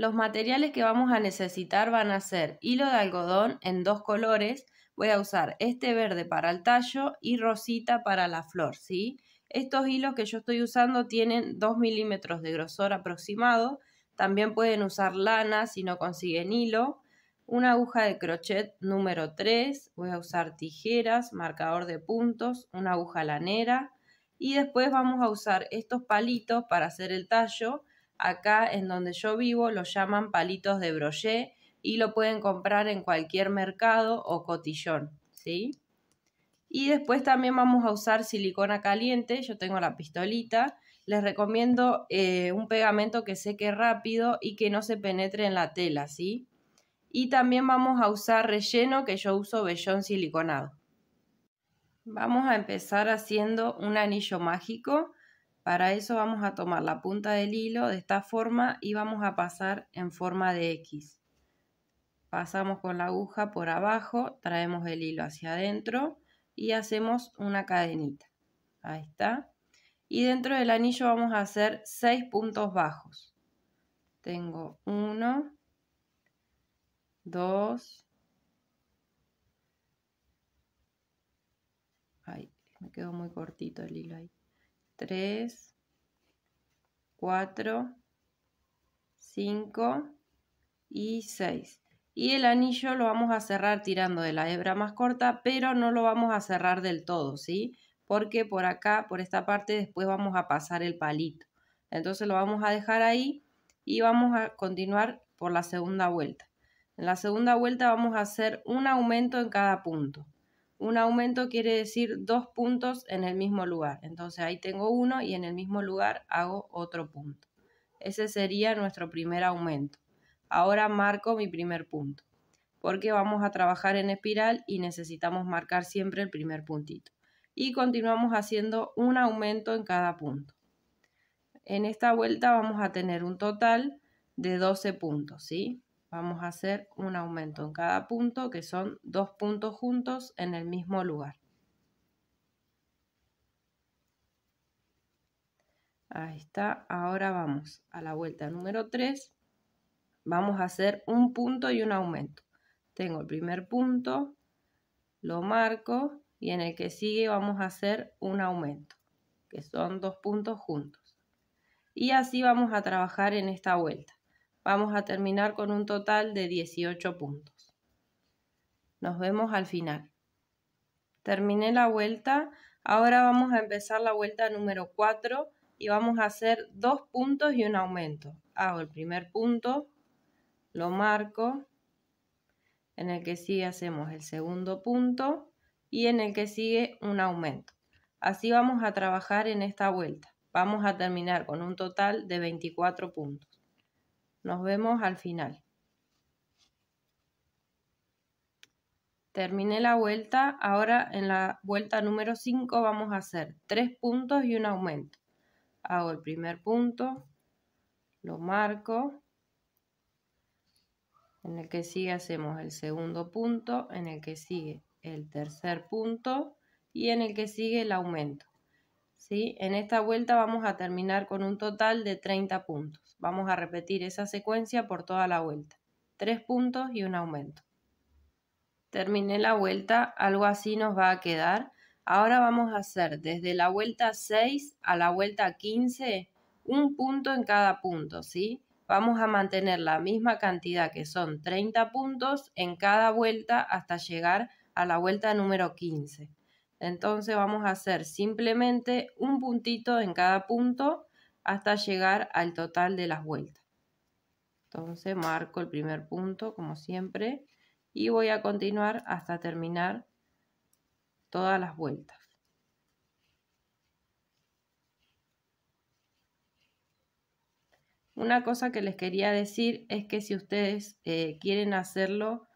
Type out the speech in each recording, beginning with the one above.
Los materiales que vamos a necesitar van a ser hilo de algodón en dos colores. Voy a usar este verde para el tallo y rosita para la flor, ¿sí? Estos hilos que yo estoy usando tienen 2 milímetros de grosor aproximado. También pueden usar lana si no consiguen hilo. Una aguja de crochet número 3. Voy a usar tijeras, marcador de puntos, una aguja lanera. Y después vamos a usar estos palitos para hacer el tallo Acá en donde yo vivo lo llaman palitos de brochet y lo pueden comprar en cualquier mercado o cotillón, ¿sí? Y después también vamos a usar silicona caliente, yo tengo la pistolita. Les recomiendo eh, un pegamento que seque rápido y que no se penetre en la tela, ¿sí? Y también vamos a usar relleno, que yo uso vellón siliconado. Vamos a empezar haciendo un anillo mágico. Para eso vamos a tomar la punta del hilo de esta forma y vamos a pasar en forma de X. Pasamos con la aguja por abajo, traemos el hilo hacia adentro y hacemos una cadenita. Ahí está. Y dentro del anillo vamos a hacer seis puntos bajos. Tengo 1, 2, Ahí, me quedó muy cortito el hilo ahí. 3, 4, 5 y 6. Y el anillo lo vamos a cerrar tirando de la hebra más corta, pero no lo vamos a cerrar del todo, ¿sí? Porque por acá, por esta parte, después vamos a pasar el palito. Entonces lo vamos a dejar ahí y vamos a continuar por la segunda vuelta. En la segunda vuelta vamos a hacer un aumento en cada punto un aumento quiere decir dos puntos en el mismo lugar. Entonces ahí tengo uno y en el mismo lugar hago otro punto. Ese sería nuestro primer aumento. Ahora marco mi primer punto, porque vamos a trabajar en espiral y necesitamos marcar siempre el primer puntito. Y continuamos haciendo un aumento en cada punto. En esta vuelta vamos a tener un total de 12 puntos, ¿sí? Vamos a hacer un aumento en cada punto, que son dos puntos juntos en el mismo lugar. Ahí está. Ahora vamos a la vuelta número 3. Vamos a hacer un punto y un aumento. Tengo el primer punto, lo marco y en el que sigue vamos a hacer un aumento, que son dos puntos juntos. Y así vamos a trabajar en esta vuelta. Vamos a terminar con un total de 18 puntos. Nos vemos al final. Terminé la vuelta. Ahora vamos a empezar la vuelta número 4 y vamos a hacer dos puntos y un aumento. Hago el primer punto, lo marco, en el que sigue hacemos el segundo punto y en el que sigue un aumento. Así vamos a trabajar en esta vuelta. Vamos a terminar con un total de 24 puntos. Nos vemos al final. Terminé la vuelta, ahora en la vuelta número 5 vamos a hacer tres puntos y un aumento. Hago el primer punto, lo marco, en el que sigue hacemos el segundo punto, en el que sigue el tercer punto y en el que sigue el aumento. En esta vuelta vamos a terminar con un total de 30 puntos. Vamos a repetir esa secuencia por toda la vuelta. 3 puntos y un aumento. Terminé la vuelta, algo así nos va a quedar. Ahora vamos a hacer desde la vuelta 6 a la vuelta 15 un punto en cada punto, ¿sí? Vamos a mantener la misma cantidad que son 30 puntos en cada vuelta hasta llegar a la vuelta número 15. Entonces vamos a hacer simplemente un puntito en cada punto hasta llegar al total de las vueltas. Entonces marco el primer punto como siempre y voy a continuar hasta terminar todas las vueltas. Una cosa que les quería decir es que si ustedes eh, quieren hacerlo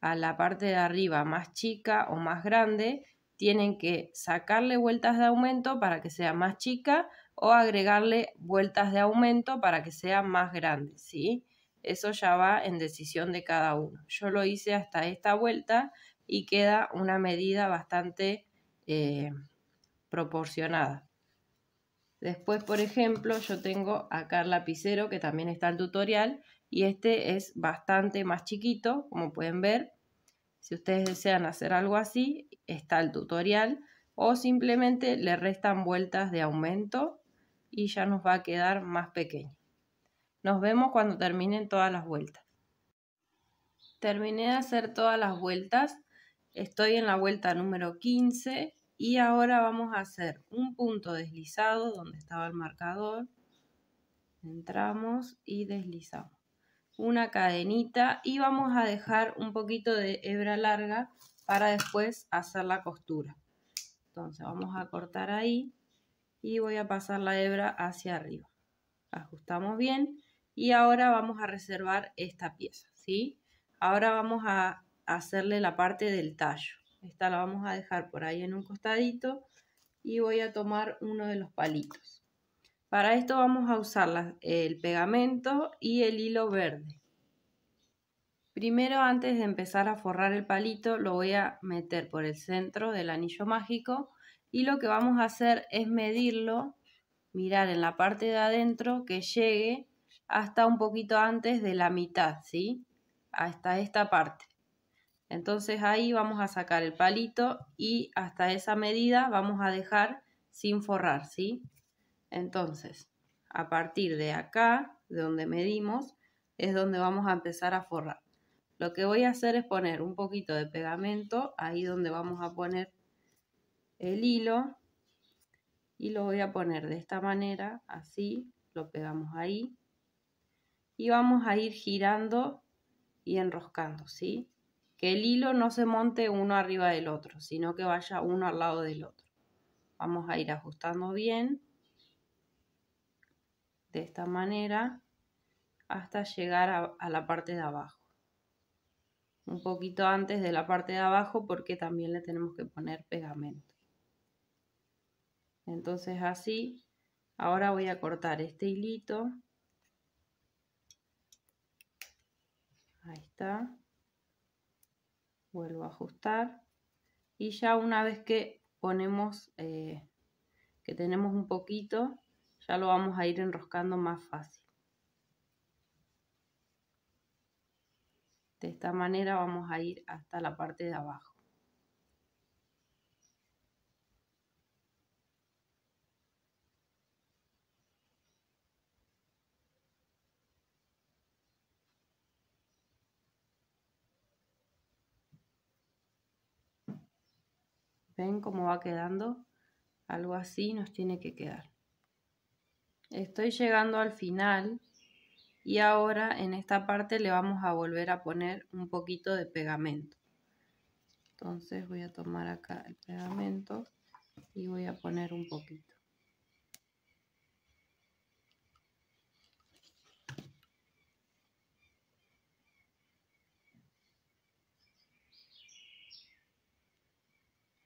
a la parte de arriba más chica o más grande, tienen que sacarle vueltas de aumento para que sea más chica o agregarle vueltas de aumento para que sea más grande, ¿sí? Eso ya va en decisión de cada uno. Yo lo hice hasta esta vuelta y queda una medida bastante eh, proporcionada. Después, por ejemplo, yo tengo acá el lapicero que también está el tutorial y este es bastante más chiquito, como pueden ver, si ustedes desean hacer algo así, está el tutorial o simplemente le restan vueltas de aumento y ya nos va a quedar más pequeño. Nos vemos cuando terminen todas las vueltas. Terminé de hacer todas las vueltas, estoy en la vuelta número 15 y ahora vamos a hacer un punto deslizado donde estaba el marcador. Entramos y deslizamos una cadenita y vamos a dejar un poquito de hebra larga para después hacer la costura. Entonces vamos a cortar ahí y voy a pasar la hebra hacia arriba. Ajustamos bien y ahora vamos a reservar esta pieza, ¿sí? Ahora vamos a hacerle la parte del tallo. Esta la vamos a dejar por ahí en un costadito y voy a tomar uno de los palitos. Para esto vamos a usar el pegamento y el hilo verde. Primero, antes de empezar a forrar el palito, lo voy a meter por el centro del anillo mágico y lo que vamos a hacer es medirlo, mirar en la parte de adentro que llegue hasta un poquito antes de la mitad, ¿sí? Hasta esta parte. Entonces ahí vamos a sacar el palito y hasta esa medida vamos a dejar sin forrar, ¿sí? Entonces, a partir de acá, de donde medimos, es donde vamos a empezar a forrar. Lo que voy a hacer es poner un poquito de pegamento ahí donde vamos a poner el hilo y lo voy a poner de esta manera, así, lo pegamos ahí y vamos a ir girando y enroscando, ¿sí? Que el hilo no se monte uno arriba del otro, sino que vaya uno al lado del otro. Vamos a ir ajustando bien de esta manera hasta llegar a, la parte de abajo. Un poquito antes de la parte de abajo porque también le tenemos que poner pegamento. Entonces así, ahora voy a cortar este hilito. Ahí está. Vuelvo a ajustar. Y ya una vez que ponemos, eh, que tenemos un poquito, ya lo vamos a ir enroscando más fácil. De esta manera vamos a ir hasta la parte de abajo. ¿Ven cómo va quedando? Algo así nos tiene que quedar. Estoy llegando al final y ahora en esta parte le vamos a volver a poner un poquito de pegamento. Entonces voy a tomar acá el pegamento y voy a poner un poquito.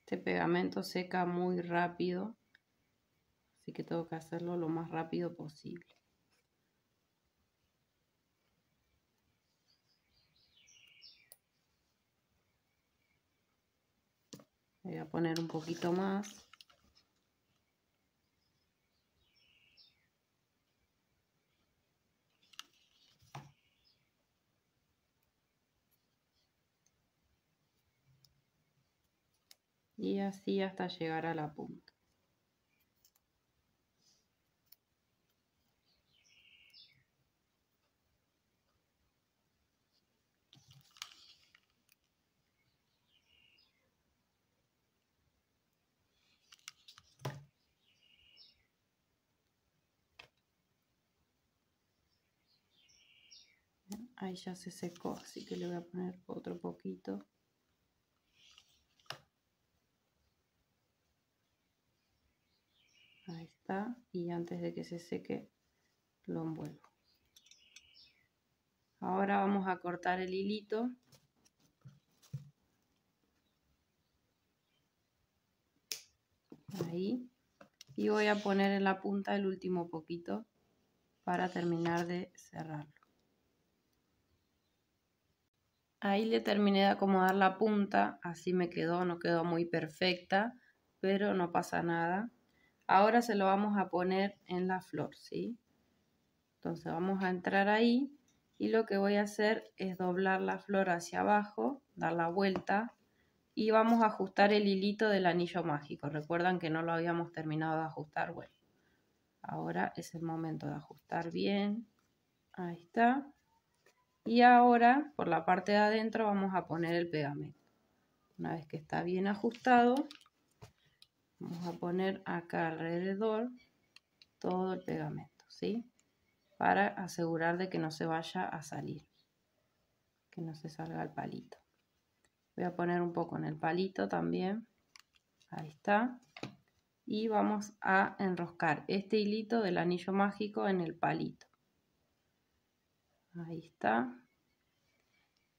Este pegamento seca muy rápido. Así que tengo que hacerlo lo más rápido posible. Voy a poner un poquito más. Y así hasta llegar a la punta. Ahí ya se secó, así que le voy a poner otro poquito. Ahí está. Y antes de que se seque, lo envuelvo. Ahora vamos a cortar el hilito. Ahí. Y voy a poner en la punta el último poquito para terminar de cerrarlo. Ahí le terminé de acomodar la punta, así me quedó, no quedó muy perfecta, pero no pasa nada. Ahora se lo vamos a poner en la flor, ¿sí? Entonces vamos a entrar ahí y lo que voy a hacer es doblar la flor hacia abajo, dar la vuelta y vamos a ajustar el hilito del anillo mágico. Recuerdan que no lo habíamos terminado de ajustar, bueno. Ahora es el momento de ajustar bien. Ahí está. Y ahora por la parte de adentro vamos a poner el pegamento. Una vez que está bien ajustado, vamos a poner acá alrededor todo el pegamento, ¿sí? Para asegurar de que no se vaya a salir, que no se salga el palito. Voy a poner un poco en el palito también. Ahí está. Y vamos a enroscar este hilito del anillo mágico en el palito. Ahí está.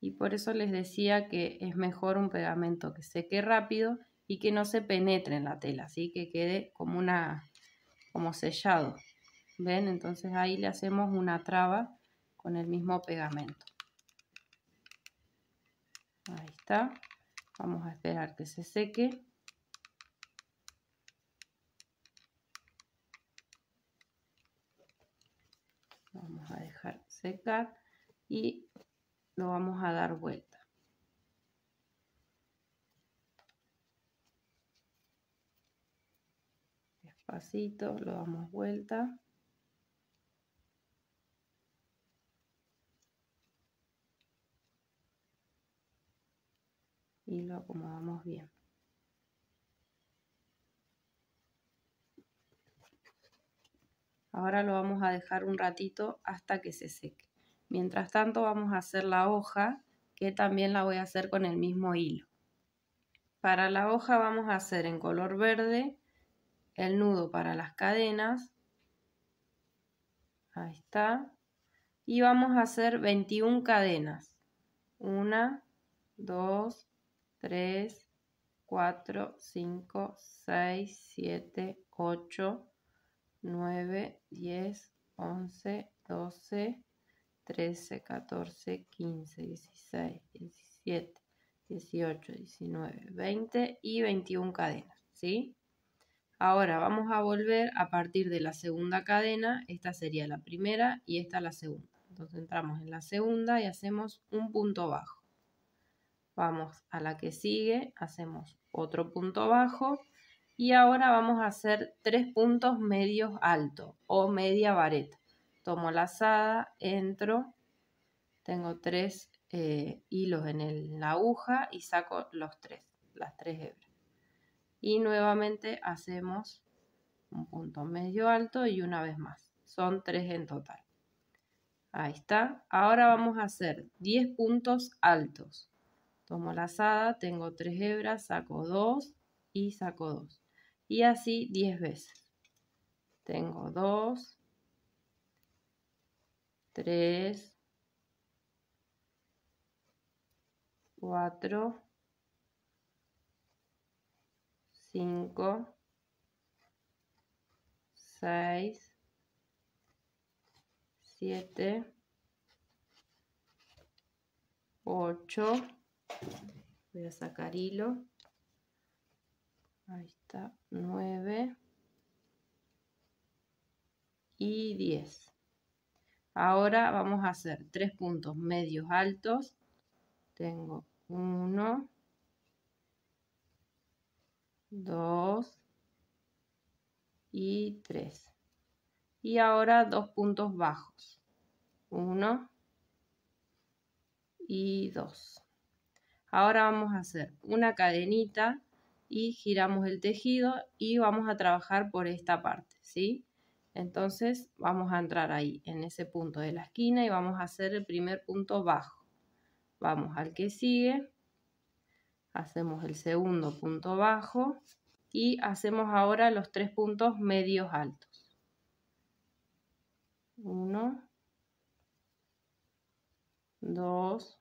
Y por eso les decía que es mejor un pegamento que seque rápido y que no se penetre en la tela, así que quede como una como sellado. ¿Ven? Entonces ahí le hacemos una traba con el mismo pegamento. Ahí está. Vamos a esperar que se seque. secar y lo vamos a dar vuelta. Despacito, lo damos vuelta. Y lo acomodamos bien. Ahora lo vamos a dejar un ratito hasta que se seque. Mientras tanto vamos a hacer la hoja, que también la voy a hacer con el mismo hilo. Para la hoja vamos a hacer en color verde el nudo para las cadenas. Ahí está. Y vamos a hacer 21 cadenas. 1, 2, 3, 4, 5, 6, 7, 8, 9, 10, 11, 12, 13, 14, 15, 16, 17, 18, 19, 20 y 21 cadenas, Ahora vamos a volver a partir de la segunda cadena, esta sería la primera y esta la segunda. Entonces entramos en la segunda y hacemos un punto bajo. Vamos a la que sigue, hacemos otro punto bajo y ahora vamos a hacer tres puntos medios altos o media vareta. Tomo lazada, entro, tengo tres eh, hilos en la aguja y saco los tres, las tres hebras. Y nuevamente hacemos un punto medio alto y una vez más. Son tres en total. Ahí está. Ahora vamos a hacer 10 puntos altos. Tomo la lazada, tengo tres hebras, saco dos y saco 2. Y así 10 veces. Tengo 2, 3, 4, 5, 6, 7, 8, voy a sacar hilo, Ahí está, 9 y 10. Ahora vamos a hacer tres puntos medios altos. Tengo 1, 2 y 3. Y ahora dos puntos bajos. 1 y 2. Ahora vamos a hacer una cadenita y giramos el tejido y vamos a trabajar por esta parte, ¿sí? Entonces vamos a entrar ahí, en ese punto de la esquina y vamos a hacer el primer punto bajo. Vamos al que sigue, hacemos el segundo punto bajo y hacemos ahora los tres puntos medios altos. Uno, dos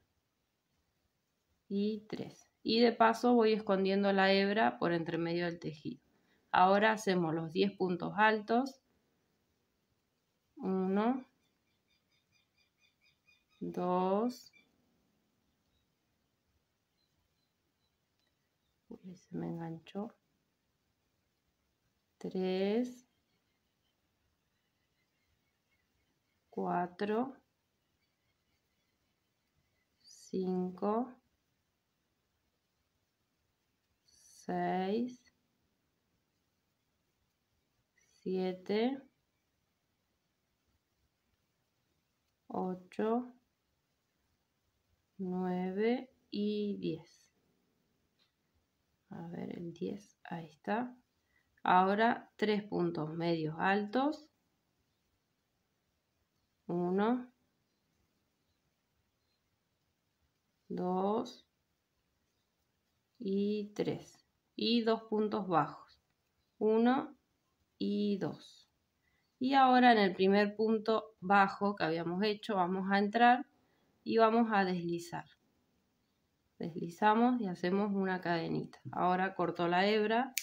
y tres y de paso voy escondiendo la hebra por entre medio del tejido. Ahora hacemos los 10 puntos altos. 1, 2, se me enganchó. 3, 4, 5, 6, 7, 8, 9 y 10. A ver, el 10, ahí está. Ahora tres puntos medios altos. 1, 2 y 3 y dos puntos bajos. uno y dos Y ahora en el primer punto bajo que habíamos hecho vamos a entrar y vamos a deslizar. Deslizamos y hacemos una cadenita. Ahora corto la hebra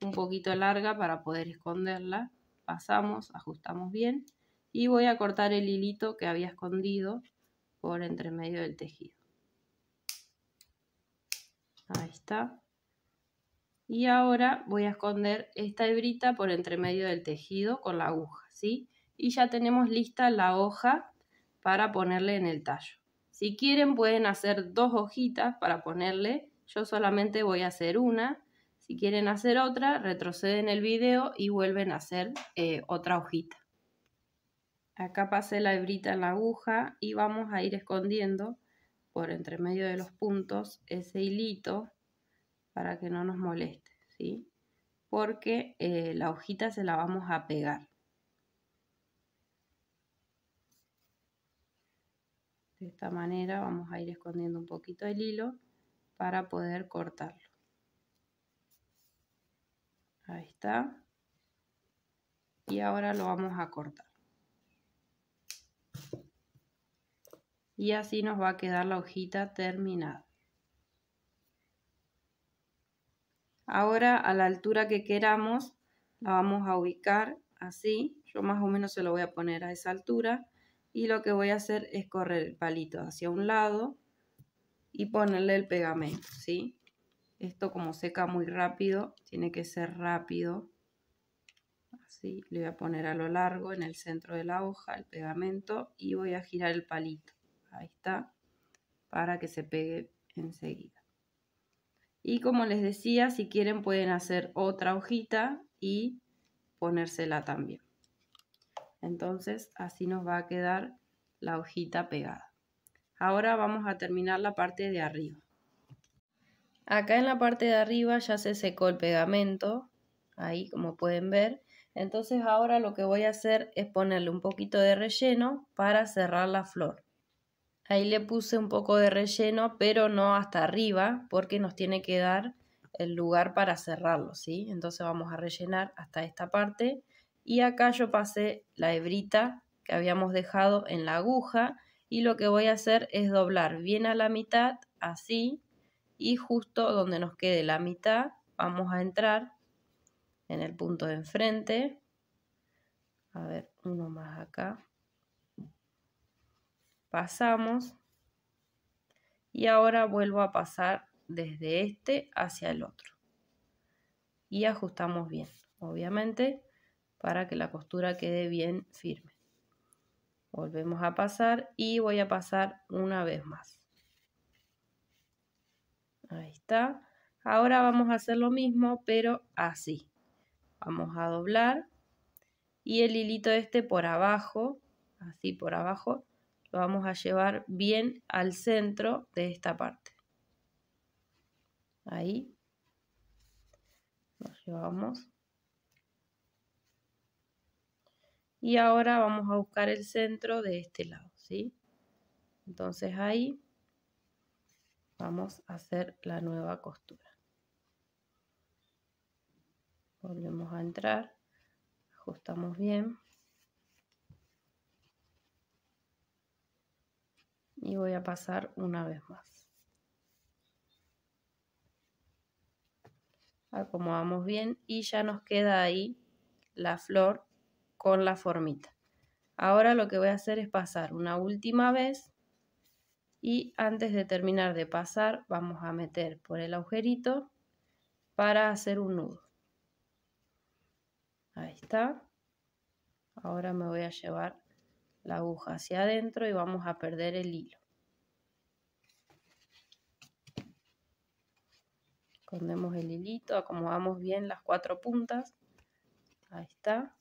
un poquito larga para poder esconderla. Pasamos, ajustamos bien y voy a cortar el hilito que había escondido por entre medio del tejido. Ahí está. Y ahora voy a esconder esta hebrita por entre medio del tejido con la aguja, ¿sí? Y ya tenemos lista la hoja para ponerle en el tallo. Si quieren pueden hacer dos hojitas para ponerle, yo solamente voy a hacer una. Si quieren hacer otra, retroceden el video y vuelven a hacer eh, otra hojita. Acá pasé la hebrita en la aguja y vamos a ir escondiendo por entre medio de los puntos ese hilito para que no nos moleste, ¿sí? Porque eh, la hojita se la vamos a pegar. De esta manera vamos a ir escondiendo un poquito el hilo para poder cortarlo. Ahí está. Y ahora lo vamos a cortar. Y así nos va a quedar la hojita terminada. Ahora a la altura que queramos la vamos a ubicar así. Yo más o menos se lo voy a poner a esa altura. Y lo que voy a hacer es correr el palito hacia un lado y ponerle el pegamento, ¿sí? Esto como seca muy rápido, tiene que ser rápido. Así, le voy a poner a lo largo en el centro de la hoja el pegamento y voy a girar el palito. Ahí está, para que se pegue enseguida. Y como les decía, si quieren pueden hacer otra hojita y ponérsela también. Entonces así nos va a quedar la hojita pegada. Ahora vamos a terminar la parte de arriba. Acá en la parte de arriba ya se secó el pegamento, ahí como pueden ver. Entonces ahora lo que voy a hacer es ponerle un poquito de relleno para cerrar la flor. Ahí le puse un poco de relleno, pero no hasta arriba, porque nos tiene que dar el lugar para cerrarlo, ¿sí? Entonces vamos a rellenar hasta esta parte. Y acá yo pasé la hebrita que habíamos dejado en la aguja y lo que voy a hacer es doblar bien a la mitad, así, y justo donde nos quede la mitad vamos a entrar en el punto de enfrente. A ver, uno más acá pasamos y ahora vuelvo a pasar desde este hacia el otro y ajustamos bien obviamente para que la costura quede bien firme volvemos a pasar y voy a pasar una vez más ahí está ahora vamos a hacer lo mismo pero así vamos a doblar y el hilito este por abajo así por abajo vamos a llevar bien al centro de esta parte. Ahí. Lo llevamos. Y ahora vamos a buscar el centro de este lado, ¿sí? Entonces ahí vamos a hacer la nueva costura. Volvemos a entrar, ajustamos bien. y voy a pasar una vez más. Acomodamos bien y ya nos queda ahí la flor con la formita. Ahora lo que voy a hacer es pasar una última vez y antes de terminar de pasar vamos a meter por el agujerito para hacer un nudo. Ahí está. Ahora me voy a llevar la aguja hacia adentro y vamos a perder el hilo. Escondemos el hilito, acomodamos bien las cuatro puntas. Ahí está.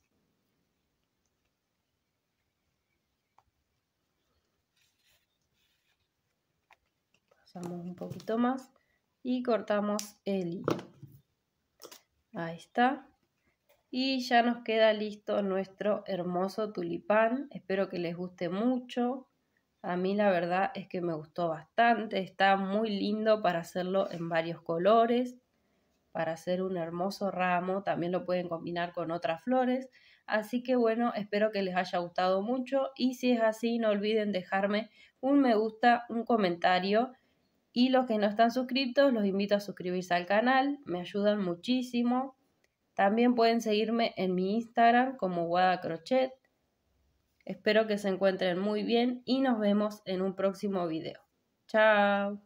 Pasamos un poquito más y cortamos el hilo. Ahí está. Y ya nos queda listo nuestro hermoso tulipán. Espero que les guste mucho. A mí la verdad es que me gustó bastante. Está muy lindo para hacerlo en varios colores. Para hacer un hermoso ramo. También lo pueden combinar con otras flores. Así que bueno, espero que les haya gustado mucho. Y si es así, no olviden dejarme un me gusta, un comentario. Y los que no están suscritos, los invito a suscribirse al canal. Me ayudan muchísimo. También pueden seguirme en mi Instagram como Guada Crochet. Espero que se encuentren muy bien y nos vemos en un próximo video. Chao.